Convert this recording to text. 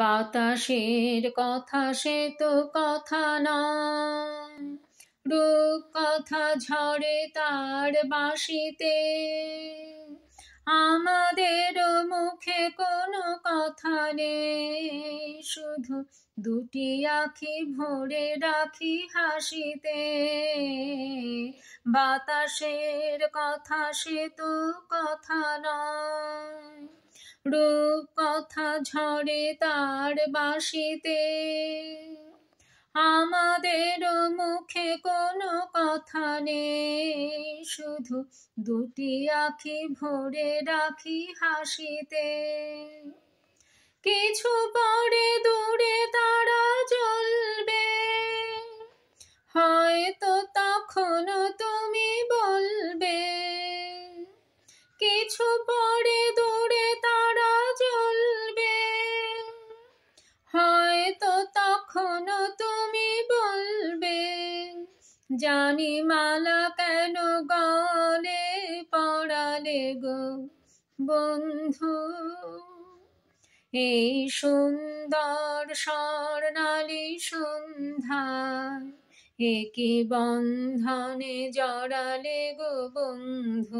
বাতাসের কথা সে তো কথা নয় রূপ কথা ঝরে তার বাসিতে আমাদের মুখে কোনো কথা নেই শুধু দুটি আখি ভরে রাখি হাসিতে বাতাসের কথা সে তো কথা নয় রূপ কথা ঝরে তার বাসিতে আমাদের মুখে কোনো কথা নেই শুধু দুটি আখি ভরে রাখি হাসিতে কিছু পরে দূরে তারা জ্বলবে হয়তো তখনও তুমি বলবে কিছু জানি মালা কেন গলে পড়ালে গো বন্ধু এই সুন্দর স্বর্ণালী সন্ধ্যা একে বন্ধনে জড়ালে গো বন্ধু